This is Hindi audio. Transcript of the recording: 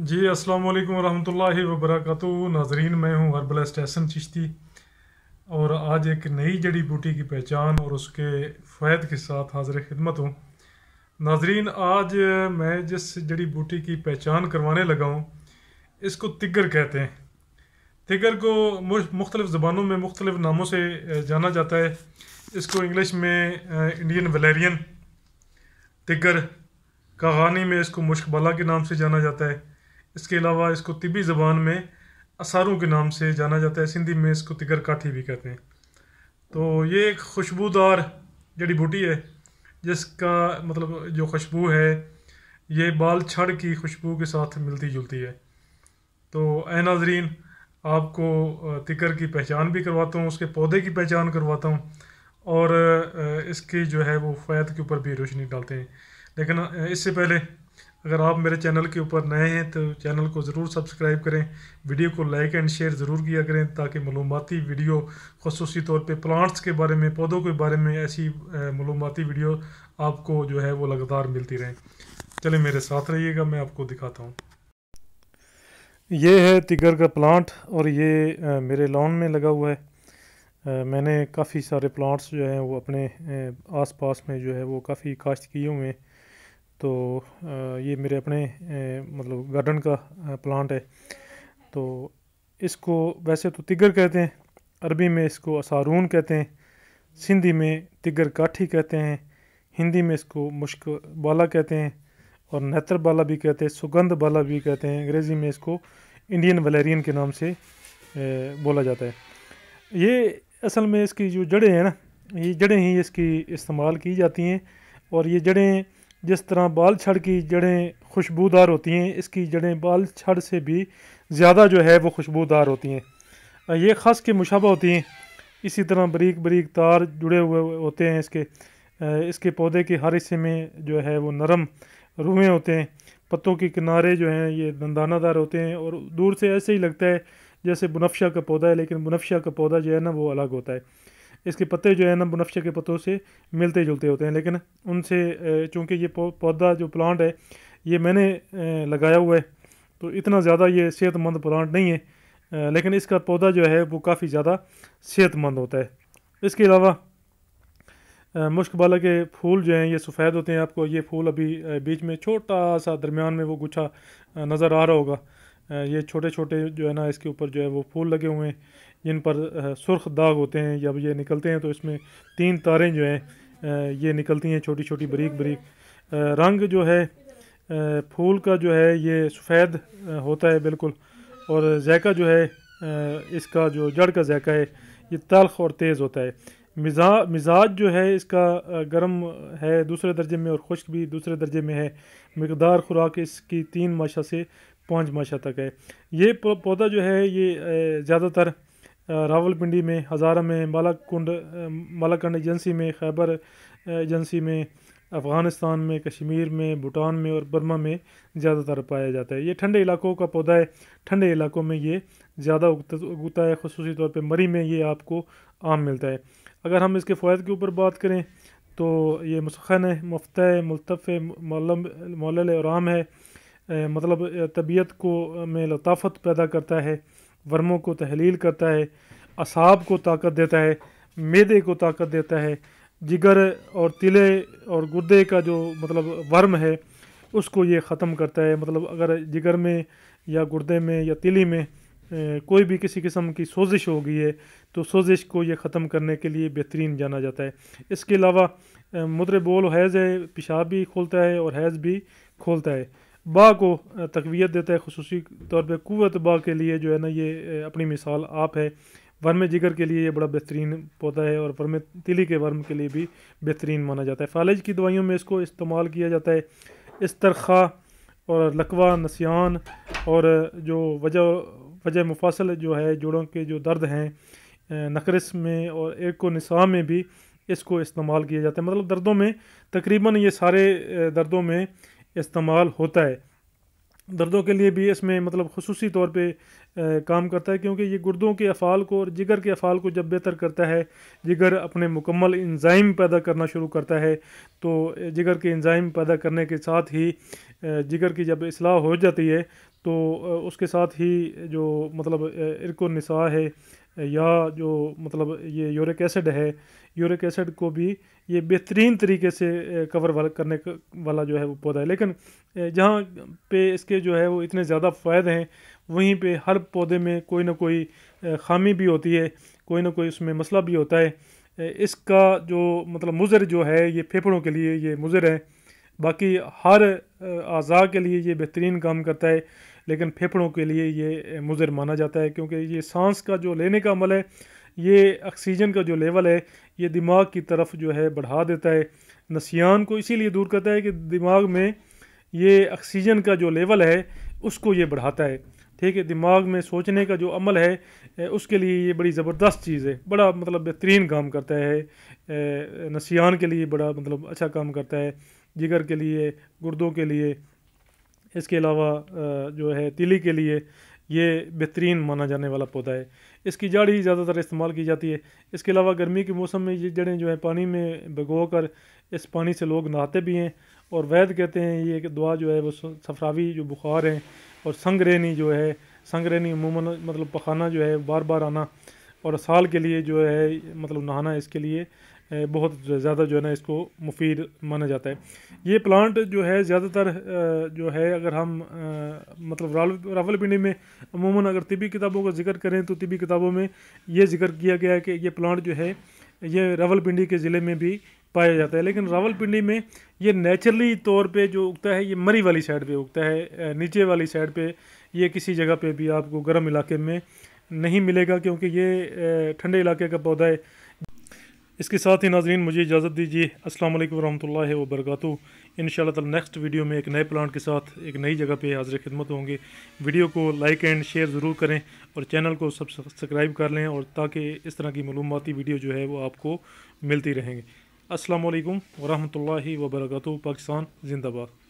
जी अस्सलाम वालेकुम रहमतुल्लाहि व बरकतु नाजरीन मैं हूँ हर्बलिस्ट स्टेशन चिश्ती और आज एक नई जड़ी बूटी की पहचान और उसके फ़ायद के साथ हाजिर खिदमत हूँ नाजरीन आज मैं जिस जड़ी बूटी की पहचान करवाने लगा हूँ इसको तिगर कहते हैं तिगर को मुख्तलिफ ज़बानों में मुख्तलिफ नामों से जाना जाता है इसको इंग्लिश में इंडियन वलेरियन तिगर कागानी में इसको मुश्कबाला के नाम से जाना जाता है इसके अलावा इसको तिबी ज़बान में असारों के नाम से जाना जाता है सिंधी में इसको तिगर काठी भी कहते हैं तो ये एक खुशबूदार जड़ी बूटी है जिसका मतलब जो खुशबू है ये बाल छड़ की खुशबू के साथ मिलती जुलती है तो ए नाजरीन आपको तिकर की पहचान भी करवाता हूँ उसके पौधे की पहचान करवाता हूँ और इसकी जो है वो फ़ैद के ऊपर भी रोशनी डालते हैं लेकिन इससे पहले अगर आप मेरे चैनल के ऊपर नए हैं तो चैनल को ज़रूर सब्सक्राइब करें वीडियो को लाइक एंड शेयर ज़रूर किया करें ताकि मलूमती वीडियो खसूसी तौर पे प्लांट्स के बारे में पौधों के बारे में ऐसी मलूमती वीडियो आपको जो है वो लगातार मिलती रहें चले मेरे साथ रहिएगा मैं आपको दिखाता हूँ ये है तिगर का प्लांट और ये मेरे लॉन में लगा हुआ है मैंने काफ़ी सारे प्लांट्स जो हैं वो अपने आसपास में जो है वो काफ़ी काश्त किए हुए हैं तो ये मेरे अपने मतलब गार्डन का प्लांट है तो इसको वैसे तो तिगर कहते हैं अरबी में इसको असारून कहते हैं सिंधी में तिगर काठी कहते हैं हिंदी में इसको मुश्क बाला कहते हैं और नेत्र बाला भी कहते हैं सुगंध बाला भी कहते हैं अंग्रेज़ी में इसको इंडियन वलेरियन के नाम से बोला जाता है ये असल में इसकी जो जड़ें हैं ना ये जड़ें ही इसकी इस्तेमाल की जाती हैं और ये जड़ें जिस तरह बाल छड़ की जड़ें खुशबूदार होती हैं इसकी जड़ें बाल छड़ से भी ज़्यादा जो है वो खुशबूदार होती हैं ये खस के मुशाबा होती हैं इसी तरह बरीक बरीक तार जुड़े हुए होते हैं इसके इसके पौधे के हर हिस्से में जो है वो नरम रूहें होते हैं पत्तों के किनारे जो हैं ये दंदानादार होते हैं और दूर से ऐसे ही लगता है जैसे मुनफा का पौधा है लेकिन मुनफा का पौधा जो है ना वो अलग होता है इसके पत्ते जो है ना मुनफे के पत्तों से मिलते जुलते होते हैं लेकिन उनसे चूँकि ये पौधा जो प्लांट है ये मैंने लगाया हुआ है तो इतना ज़्यादा ये सेहतमंद प्लांट नहीं है लेकिन इसका पौधा जो है वो काफ़ी ज़्यादा सेहतमंद होता है इसके अलावा बाला के फूल जो हैं ये सफ़ेद होते हैं आपको ये फूल अभी बीच में छोटा सा दरमियान में वो गुच्छा नज़र आ रहा होगा ये छोटे छोटे जो है ना इसके ऊपर जो है वो फूल लगे हुए हैं जिन पर सुर्ख दाग होते हैं जब ये निकलते हैं तो इसमें तीन तारें जो हैं ये निकलती हैं छोटी छोटी बरीक बरीक रंग जो है फूल का जो है ये सफ़ेद होता है बिल्कुल और जैका जो है इसका जो जड़ का जैका है ये तलख और तेज़ होता है मिजा मिजाज जो है इसका गर्म है दूसरे दर्जे में और खुश्क भी दूसरे दर्जे में है मकदार खुराक इसकी तीन माशा से पाँच माशा तक है ये पौधा जो है ये ज़्यादातर रावलपिंडी में हज़ारा में मलाकुंड मलाकंड एजेंसी में खैबर एजेंसी में अफ़गानिस्तान में कश्मीर में भूटान में और बर्मा में ज़्यादातर पाया जाता है ये ठंडे इलाकों का पौधा है ठंडे इलाकों में ये ज़्यादा उगता है खसूस तौर पर मरी में ये आपको आम मिलता है अगर हम इसके फ़ायद के ऊपर बात करें तो ये मसखन है मुफ्त है मुलतफ़ है मौल और आम है मतलब तबीयत को में लताफत पैदा करता है वर्मों को तहलील करता है असाब को ताकत देता है मैदे को ताकत देता है जिगर और तिले और गुर्दे का जो मतलब वर्म है उसको ये ख़त्म करता है मतलब अगर जिगर में या गुर्दे में या तिली में कोई भी किसी किस्म की सोजिश हो गई है तो सोजिश को ये ख़त्म करने के लिए बेहतरीन जाना जाता है इसके अलावा मुद्र बोल हैज़ है पेशाब भी खोलता है और हैज़ भी खोलता है बा को तकवीत देता है खसूसी तौर पर कुत बा के लिए जो है ना ये अपनी मिसाल आप है वर्म जिगर के लिए ये बड़ा बेहतरीन पौधा है और वर्म तिली के वर्म के लिए भी बेहतरीन माना जाता है फालज की दवाइयों में इसको इस्तेमाल किया जाता है इसतरखा और लकवा नसियान और जो वजह वजह मुफासल जो है जोड़ों के जो दर्द हैं नकरस में और एक को में भी इसको इस्तेमाल किया जाता है मतलब दर्दों में तकरीबन ये सारे दर्दों में इस्तेमाल होता है दर्दों के लिए भी इसमें मतलब खसूसी तौर पर काम करता है क्योंकि ये गुर्दों के अफ़ाल को और जिगर के अफ़ाल को जब बेहतर करता है जिगर अपने मुकम्मल इंजाइम पैदा करना शुरू करता है तो जिगर के इंजाइम पैदा करने के साथ ही जिगर की जब असलाह हो जाती है तो उसके साथ ही जो मतलब इरको नसा है या जो मतलब ये यूरिक एसिड है यूरिक एसिड को भी ये बेहतरीन तरीके से कवर वाला करने वाला जो है वो पौधा है लेकिन जहाँ पे इसके जो है वो इतने ज़्यादा फ़ायदे हैं वहीं पे हर पौधे में कोई ना कोई खामी भी होती है कोई ना कोई उसमें मसला भी होता है इसका जो मतलब मुजर जो है ये फेफड़ों के लिए ये मुजर है बाकी हर अज़ा के लिए ये बेहतरीन काम करता है लेकिन फेफड़ों के लिए ये मुजर माना जाता है क्योंकि ये सांस का जो लेने का अमल है ये ऑक्सीजन का जो लेवल है ये दिमाग की तरफ जो है बढ़ा देता है नसियान को इसीलिए दूर करता है कि दिमाग में ये ऑक्सीजन का जो लेवल है उसको ये बढ़ाता है ठीक है दिमाग में सोचने का जो अमल है उसके लिए ये बड़ी ज़बरदस्त चीज़ है बड़ा मतलब बेहतरीन काम करता है नसियान के लिए बड़ा मतलब अच्छा काम करता है जिगर के लिए गुर्दों के लिए इसके अलावा जो है तिली के लिए ये बेहतरीन माना जाने वाला पौधा है इसकी जड़ ही ज़्यादातर इस्तेमाल की जाती है इसके अलावा गर्मी के मौसम में ये जड़ें जो है पानी में भिगो कर इस पानी से लोग नहाते भी हैं और वैद कहते हैं ये दुआ जो है वो सफरावी जो बुखार हैं और संगरेनी जो है संगरेनी अमूमन मतलब पखाना जो है बार बार आना और साल के लिए जो है मतलब नहाना इसके लिए बहुत ज़्यादा जो है ना इसको मुफीद माना जाता है ये प्लांट जो है ज़्यादातर जो है अगर हम मतलब रावल पिंडी में अमूमन अगर तिबी किताबों का जिक्र करें तो तिबी किताबों में ये जिक्र किया गया है कि ये प्लांट जो है ये रावल पिंडी के ज़िले में भी पाया जाता है लेकिन रावल पिंडी में ये नेचुरली तौर पर जो उगता है ये मरी वाली साइड पर उगता है नीचे वाली साइड पर ये किसी जगह पर भी आपको गर्म इलाके में नहीं मिलेगा क्योंकि ये ठंडे इलाके का पौधा है इसके साथ ही नाजरीन मुझे इजाज़त दीजिए अस्सलाम वालेकुम वरहमतुल्लाहि व बरकातहू इन नेक्स्ट वीडियो में एक नए प्लांट के साथ एक नई जगह पे हाजिर खिदमत होंगे वीडियो को लाइक एंड शेयर ज़रूर करें और चैनल को सब्सक्राइब कर लें और ताकि इस तरह की मालूमती वीडियो जो है वो आपको मिलती रहेंगी असलकम व वर्का पाकिस्तान जिंदाबाद